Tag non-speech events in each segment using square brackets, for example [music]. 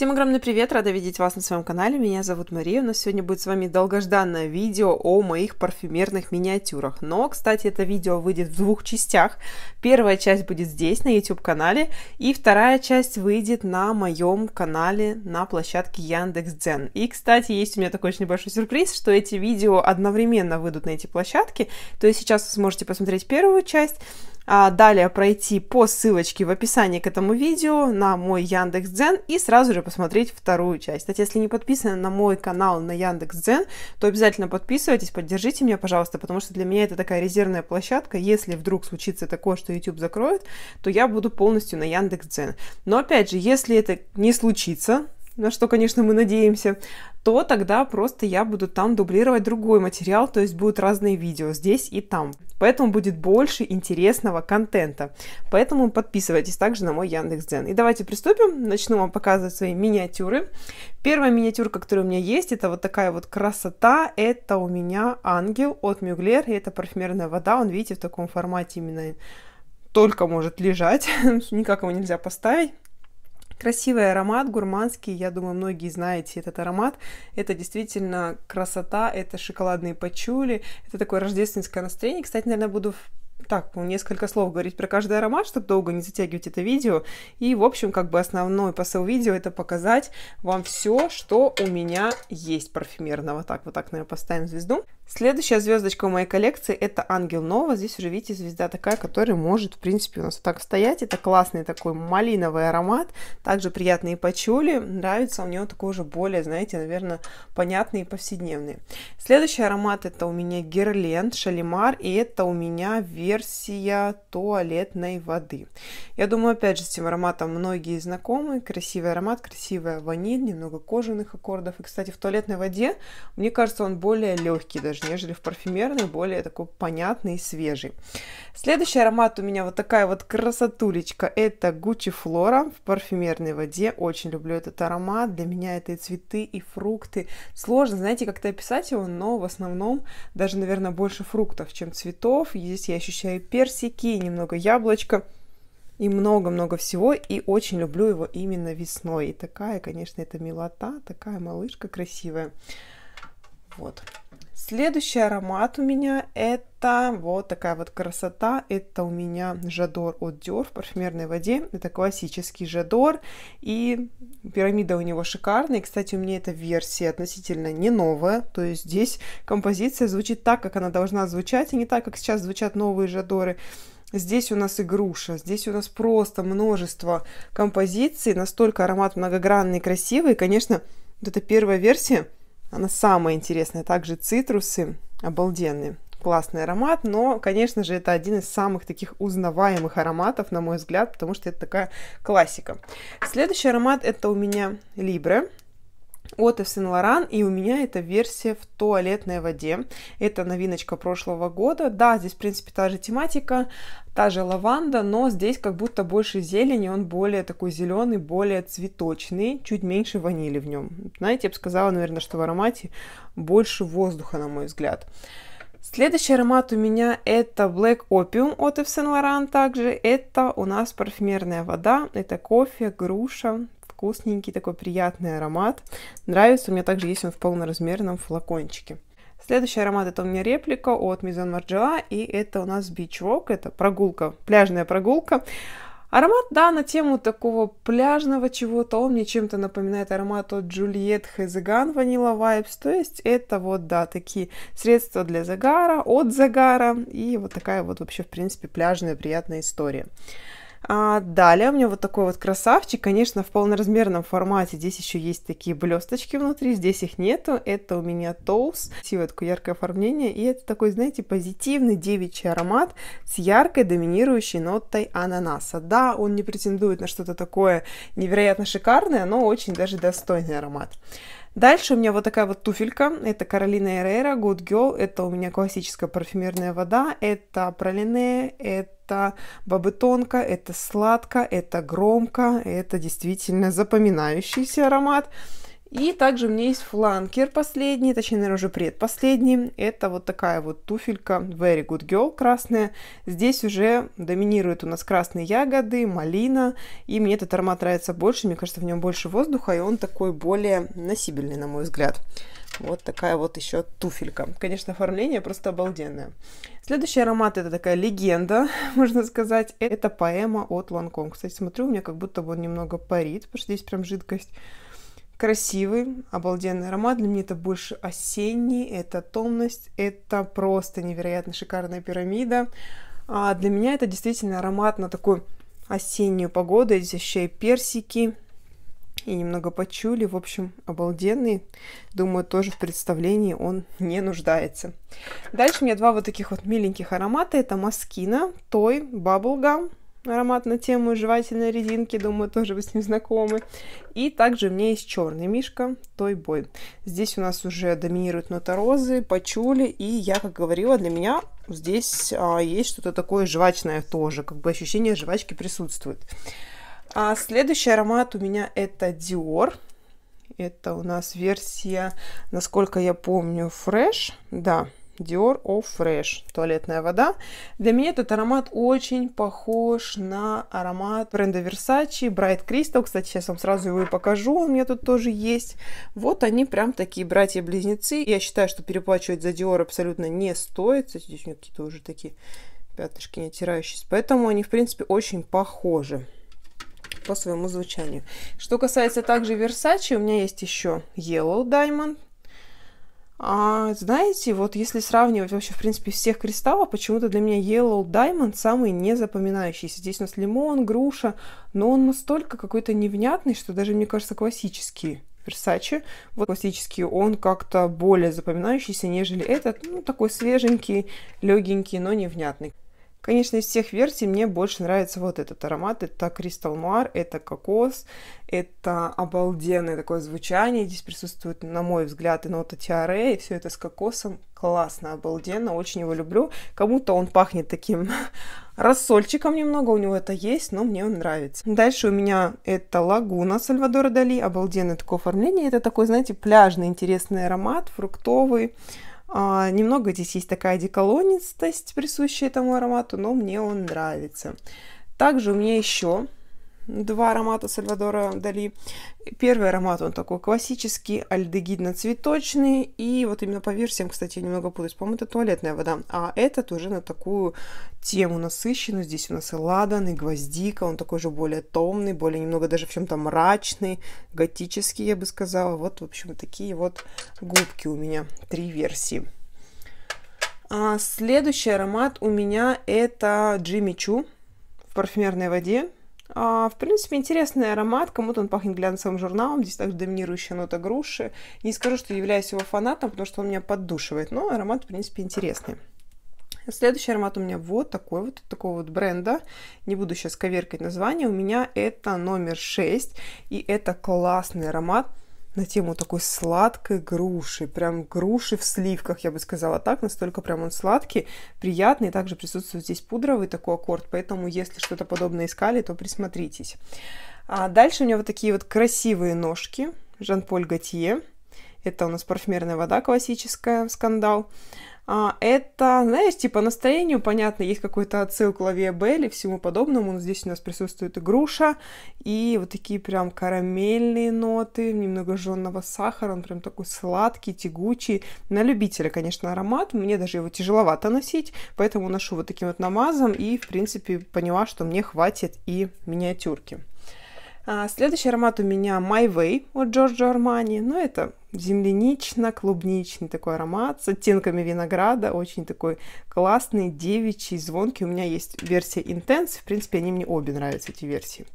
Всем огромный привет, рада видеть вас на своем канале, меня зовут Мария, у нас сегодня будет с вами долгожданное видео о моих парфюмерных миниатюрах. Но, кстати, это видео выйдет в двух частях. Первая часть будет здесь, на YouTube-канале, и вторая часть выйдет на моем канале на площадке Яндекс.Дзен. И, кстати, есть у меня такой очень небольшой сюрприз, что эти видео одновременно выйдут на эти площадки, то есть сейчас вы сможете посмотреть первую часть, а далее пройти по ссылочке в описании к этому видео на мой Яндекс Дзен и сразу же посмотреть вторую часть. Кстати, если не подписаны на мой канал на Яндекс Дзен, то обязательно подписывайтесь, поддержите меня, пожалуйста, потому что для меня это такая резервная площадка. Если вдруг случится такое, что YouTube закроет, то я буду полностью на Яндекс Дзен. Но опять же, если это не случится, на что, конечно, мы надеемся, то тогда просто я буду там дублировать другой материал, то есть будут разные видео здесь и там. Поэтому будет больше интересного контента. Поэтому подписывайтесь также на мой Яндекс.Дзен. И давайте приступим. Начну вам показывать свои миниатюры. Первая миниатюрка, которая у меня есть, это вот такая вот красота. Это у меня ангел от Мюглер. И это парфюмерная вода. Он, видите, в таком формате именно только может лежать. [laughs] Никак его нельзя поставить. Красивый аромат, гурманский, я думаю, многие знаете этот аромат. Это действительно красота, это шоколадные пачули, это такое рождественское настроение. Кстати, наверное, буду так, ну, несколько слов говорить про каждый аромат, чтобы долго не затягивать это видео. И, в общем, как бы основной посыл видео это показать вам все, что у меня есть парфюмерного. Так, вот так, наверное, поставим звезду. Следующая звездочка в моей коллекции это Ангел Нова. Здесь уже, видите, звезда такая, которая может, в принципе, у нас вот так стоять. Это классный такой малиновый аромат. Также приятные пачули. Нравится у него такой уже более, знаете, наверное, понятный и повседневный. Следующий аромат это у меня Герленд Шалимар. И это у меня вер версия туалетной воды. Я думаю, опять же, с этим ароматом многие знакомы. Красивый аромат, красивая ваниль, немного кожаных аккордов. И, кстати, в туалетной воде, мне кажется, он более легкий даже, нежели в парфюмерной, более такой понятный и свежий. Следующий аромат у меня вот такая вот красотулечка. Это Gucci Flora в парфюмерной воде. Очень люблю этот аромат. Для меня это и цветы, и фрукты. Сложно, знаете, как-то описать его, но в основном даже, наверное, больше фруктов, чем цветов. здесь я ощущаю персики, немного яблочко и много-много всего. И очень люблю его именно весной. И такая, конечно, это милота, такая малышка красивая. Вот. Следующий аромат у меня это вот такая вот красота. Это у меня Жадор от Dior в парфюмерной воде. Это классический Жадор. И пирамида у него шикарная. И, кстати, у меня эта версия относительно не новая. То есть здесь композиция звучит так, как она должна звучать, а не так, как сейчас звучат новые Жадоры. Здесь у нас игруша, здесь у нас просто множество композиций, настолько аромат многогранный, красивый. И, конечно, вот эта первая версия – она самая интересная. Также цитрусы обалденные. Классный аромат, но, конечно же, это один из самых таких узнаваемых ароматов, на мой взгляд, потому что это такая классика. Следующий аромат это у меня Libre от Yves Saint и у меня это версия в туалетной воде. Это новиночка прошлого года. Да, здесь, в принципе, та же тематика, та же лаванда, но здесь как будто больше зелени, он более такой зеленый, более цветочный, чуть меньше ванили в нем. Знаете, я бы сказала, наверное, что в аромате больше воздуха, на мой взгляд. Следующий аромат у меня это Black Opium от Yves Saint Laurent также. Это у нас парфюмерная вода, это кофе, груша, вкусненький, такой приятный аромат. Нравится, у меня также есть он в полноразмерном флакончике. Следующий аромат это у меня реплика от Maison Margiela, и это у нас Beach Walk, это прогулка, пляжная прогулка. Аромат, да, на тему такого пляжного чего-то, он мне чем-то напоминает аромат от Juliet Хезеган Vanilla Vibes, то есть это вот, да, такие средства для загара, от загара, и вот такая вот вообще, в принципе, пляжная приятная история. А далее у меня вот такой вот красавчик, конечно, в полноразмерном формате. Здесь еще есть такие блесточки внутри, здесь их нету. Это у меня Тоус, вот такое яркое оформление. И это такой, знаете, позитивный девичий аромат с яркой доминирующей нотой ананаса. Да, он не претендует на что-то такое невероятно шикарное, но очень даже достойный аромат. Дальше у меня вот такая вот туфелька. Это Каролина Эрера. Good Girl. Это у меня классическая парфюмерная вода. Это пролине, это бабытонка, это сладко, это громко. Это действительно запоминающийся аромат. И также у меня есть фланкер последний, точнее, наверное, уже предпоследний. Это вот такая вот туфелька Very Good Girl красная. Здесь уже доминируют у нас красные ягоды, малина. И мне этот аромат нравится больше. Мне кажется, в нем больше воздуха, и он такой более носибельный, на мой взгляд. Вот такая вот еще туфелька. Конечно, оформление просто обалденное. Следующий аромат это такая легенда, [laughs] можно сказать. Это поэма от Lancome. Кстати, смотрю, у меня как будто бы он немного парит, потому что здесь прям жидкость красивый, обалденный аромат. Для меня это больше осенний, это томность, это просто невероятно шикарная пирамида. А для меня это действительно аромат на такую осеннюю погоду. Я здесь ощущаю персики и немного почули. В общем, обалденный. Думаю, тоже в представлении он не нуждается. Дальше у меня два вот таких вот миленьких аромата. Это Маскина, Той, Bubblegum аромат на тему жевательной резинки, думаю, тоже вы с ним знакомы. И также у меня есть черный мишка, той бой. Здесь у нас уже доминируют нота розы, пачули, и я, как говорила, для меня здесь а, есть что-то такое жвачное тоже, как бы ощущение жвачки присутствует. А следующий аромат у меня это Dior. Это у нас версия, насколько я помню, Fresh. Да, Dior Off Fresh туалетная вода. Для меня этот аромат очень похож на аромат бренда Versace Bright Crystal. Кстати, сейчас вам сразу его и покажу, он у меня тут тоже есть. Вот они прям такие братья-близнецы. Я считаю, что переплачивать за Dior абсолютно не стоит. Кстати, здесь у меня какие-то уже такие пятнышки не отирающиеся. Поэтому они, в принципе, очень похожи по своему звучанию. Что касается также Versace, у меня есть еще Yellow Diamond. А, знаете, вот если сравнивать вообще, в принципе, всех кристаллов, почему-то для меня Yellow Diamond самый незапоминающийся. Здесь у нас лимон, груша, но он настолько какой-то невнятный, что даже, мне кажется, классический. Versace, вот классический, он как-то более запоминающийся, нежели этот, ну, такой свеженький, легенький, но невнятный. Конечно, из всех версий мне больше нравится вот этот аромат. Это кристалл нуар, это кокос, это обалденное такое звучание. Здесь присутствует, на мой взгляд, и нота тиаре, и все это с кокосом. Классно, обалденно, очень его люблю. Кому-то он пахнет таким [laughs] рассольчиком немного, у него это есть, но мне он нравится. Дальше у меня это лагуна Сальвадора Дали, обалденное такое оформление. Это такой, знаете, пляжный интересный аромат, фруктовый а, немного здесь есть такая деколонистость, присущая этому аромату, но мне он нравится. Также у меня еще два аромата Сальвадора Дали. Первый аромат, он такой классический, альдегидно-цветочный, и вот именно по версиям, кстати, я немного путаюсь, по-моему, это туалетная вода, а этот уже на такую тему насыщенную, здесь у нас и ладан, и гвоздика, он такой же более томный, более немного даже в чем-то мрачный, готический, я бы сказала, вот, в общем, такие вот губки у меня, три версии. А следующий аромат у меня это Джимми Чу в парфюмерной воде. А, в принципе, интересный аромат. Кому-то он пахнет глянцевым журналом. Здесь также доминирующая нота груши. Не скажу, что являюсь его фанатом, потому что он меня поддушивает. Но аромат, в принципе, интересный. Следующий аромат у меня вот такой вот, такого вот бренда. Не буду сейчас коверкать название. У меня это номер 6. И это классный аромат на тему такой сладкой груши, прям груши в сливках, я бы сказала так, настолько прям он сладкий, приятный, также присутствует здесь пудровый такой аккорд, поэтому если что-то подобное искали, то присмотритесь. А дальше у меня вот такие вот красивые ножки, Жан-Поль Готье, это у нас парфюмерная вода классическая, скандал. А, это, знаешь, типа настроению, понятно, есть какой-то отсыл к лаве Белли, всему подобному. Но здесь у нас присутствует и груша, и вот такие прям карамельные ноты, немного жженного сахара, он прям такой сладкий, тягучий. На любителя, конечно, аромат, мне даже его тяжеловато носить, поэтому ношу вот таким вот намазом и, в принципе, поняла, что мне хватит и миниатюрки. А, следующий аромат у меня My Way от Джорджо Армани. Ну, это землянично-клубничный такой аромат с оттенками винограда, очень такой классный, девичий, звонкий. У меня есть версия Intense, в принципе, они мне обе нравятся, эти версии.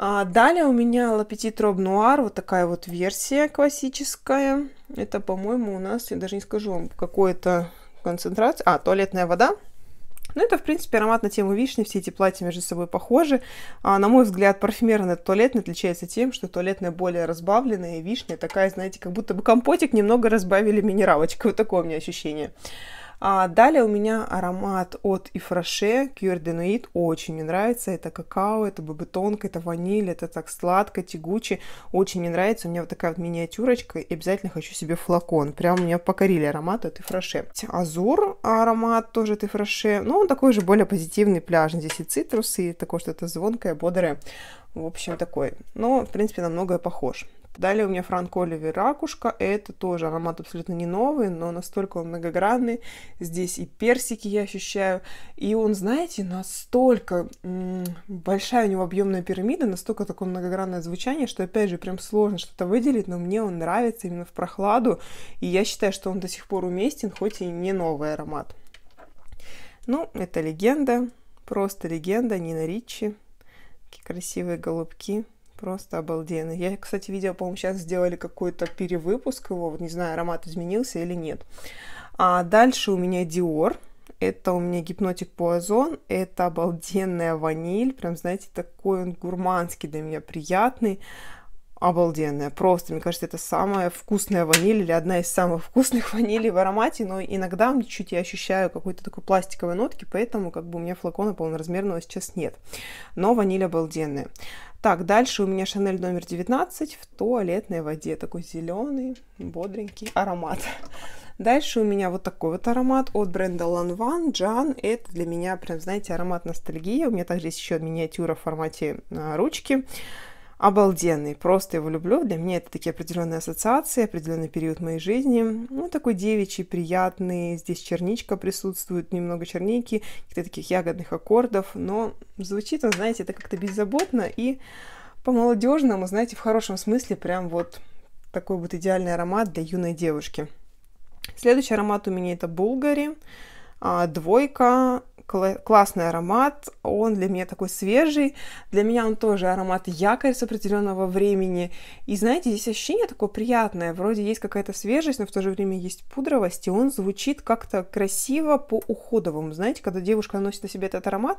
А далее у меня L'Appetit Rob Noir, вот такая вот версия классическая. Это, по-моему, у нас, я даже не скажу вам, какое-то концентрация. А, туалетная вода ну, это, в принципе, аромат на тему вишни, все эти платья между собой похожи. А, на мой взгляд, парфюмерный от отличается тем, что туалетная более разбавленная, и вишня такая, знаете, как будто бы компотик немного разбавили минералочкой. Вот такое у меня ощущение. А далее у меня аромат от Ифраше Кюр Денуит. Очень мне нравится. Это какао, это бабетонка, это ваниль, это так сладко, тягуче. Очень мне нравится. У меня вот такая вот миниатюрочка. И обязательно хочу себе флакон. Прям меня покорили аромат от Ифраше. Азур аромат тоже от Ифраше. Но ну, он такой же более позитивный, пляжный. Здесь и цитрусы, и такое что-то звонкое, бодрое. В общем, такой. Но, в принципе, намного похож. Далее у меня Франк Оливер ракушка. Это тоже аромат абсолютно не новый, но настолько он многогранный. Здесь и персики я ощущаю. И он, знаете, настолько м -м, большая у него объемная пирамида, настолько такое многогранное звучание, что, опять же, прям сложно что-то выделить, но мне он нравится именно в прохладу. И я считаю, что он до сих пор уместен, хоть и не новый аромат. Ну, это легенда, просто легенда, Нина Ричи. Такие красивые голубки. Просто обалденно. Я, кстати, видела, по-моему, сейчас сделали какой-то перевыпуск его. Вот не знаю, аромат изменился или нет. А дальше у меня Dior. Это у меня гипнотик Пуазон. Это обалденная ваниль. Прям, знаете, такой он гурманский для меня приятный. Обалденная. Просто, мне кажется, это самая вкусная ваниль или одна из самых вкусных [laughs] ванилей в аромате. Но иногда чуть чуть я ощущаю какой-то такой пластиковой нотки, поэтому как бы у меня флакона полноразмерного сейчас нет. Но ваниль обалденная. Так, дальше у меня Шанель номер 19 в туалетной воде. Такой зеленый, бодренький аромат. Дальше у меня вот такой вот аромат от бренда Lanvin Jan. Это для меня прям, знаете, аромат ностальгии. У меня также есть еще миниатюра в формате а, ручки обалденный. Просто его люблю. Для меня это такие определенные ассоциации, определенный период моей жизни. Ну, такой девичий, приятный. Здесь черничка присутствует, немного черники, каких-то таких ягодных аккордов. Но звучит он, знаете, это как-то беззаботно и по-молодежному, знаете, в хорошем смысле прям вот такой вот идеальный аромат для юной девушки. Следующий аромат у меня это Булгари. А, двойка классный аромат, он для меня такой свежий, для меня он тоже аромат якорь с определенного времени. И знаете, здесь ощущение такое приятное, вроде есть какая-то свежесть, но в то же время есть пудровость, и он звучит как-то красиво по уходовому. Знаете, когда девушка носит на себе этот аромат,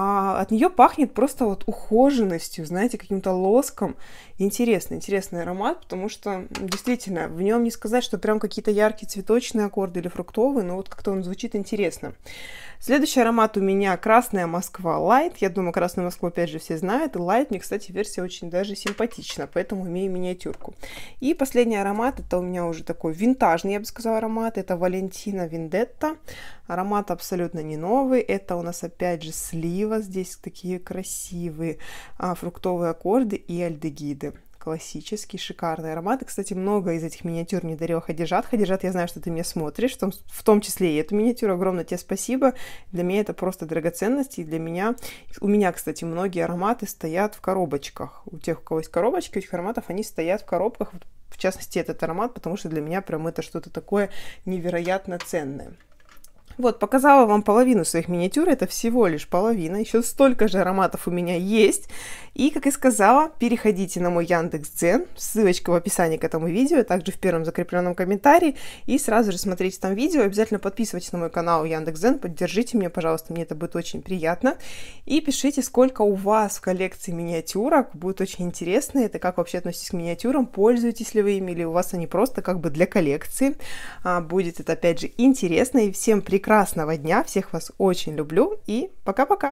а от нее пахнет просто вот ухоженностью, знаете, каким-то лоском. Интересный, интересный аромат, потому что действительно в нем не сказать, что прям какие-то яркие цветочные аккорды или фруктовые, но вот как-то он звучит интересно. Следующий аромат у меня красная Москва Light. Я думаю, красную Москву опять же все знают. Light мне, кстати, версия очень даже симпатична, поэтому имею миниатюрку. И последний аромат, это у меня уже такой винтажный, я бы сказала, аромат. Это Валентина Виндетта. Аромат абсолютно не новый. Это у нас опять же слив у вас здесь такие красивые а, фруктовые аккорды и альдегиды классический, шикарный аромат. И, кстати, много из этих миниатюр не дарил Хадижат. Хадижат, я знаю, что ты меня смотришь, в том, в том числе и эту миниатюру. Огромное тебе спасибо. Для меня это просто драгоценность. И для меня... У меня, кстати, многие ароматы стоят в коробочках. У тех, у кого есть коробочки, у этих ароматов, они стоят в коробках. В частности, этот аромат, потому что для меня прям это что-то такое невероятно ценное. Вот, показала вам половину своих миниатюр, это всего лишь половина, еще столько же ароматов у меня есть. И, как и сказала, переходите на мой Яндекс Яндекс.Дзен, ссылочка в описании к этому видео, также в первом закрепленном комментарии, и сразу же смотрите там видео, обязательно подписывайтесь на мой канал Яндекс Яндекс.Дзен, поддержите меня, пожалуйста, мне это будет очень приятно, и пишите, сколько у вас в коллекции миниатюрок, будет очень интересно, это как вообще относитесь к миниатюрам, пользуетесь ли вы ими, или у вас они просто как бы для коллекции, а, будет это опять же интересно, и всем прекрасно прекрасного дня. Всех вас очень люблю и пока-пока.